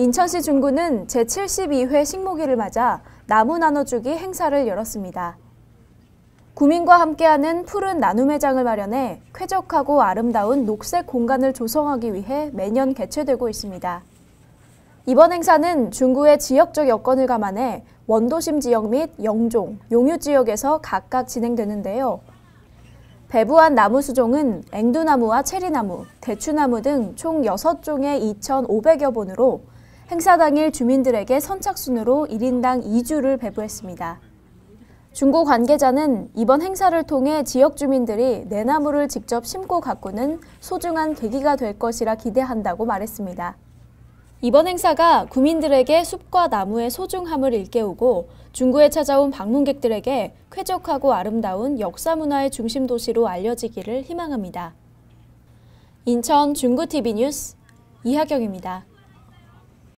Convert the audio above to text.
인천시 중구는 제72회 식목일을 맞아 나무 나눠주기 행사를 열었습니다. 구민과 함께하는 푸른 나눔의 장을 마련해 쾌적하고 아름다운 녹색 공간을 조성하기 위해 매년 개최되고 있습니다. 이번 행사는 중구의 지역적 여건을 감안해 원도심 지역 및 영종, 용유 지역에서 각각 진행되는데요. 배부한 나무 수종은 앵두나무와 체리나무, 대추나무 등 총 6종의 2,500여 본으로 행사 당일 주민들에게 선착순으로 1인당 2주를 배부했습니다. 중고 관계자는 이번 행사를 통해 지역 주민들이 내나무를 직접 심고 가꾸는 소중한 계기가 될 것이라 기대한다고 말했습니다. 이번 행사가 구민들에게 숲과 나무의 소중함을 일깨우고 중구에 찾아온 방문객들에게 쾌적하고 아름다운 역사 문화의 중심 도시로 알려지기를 희망합니다. 인천 중구TV 뉴스 이하경입니다.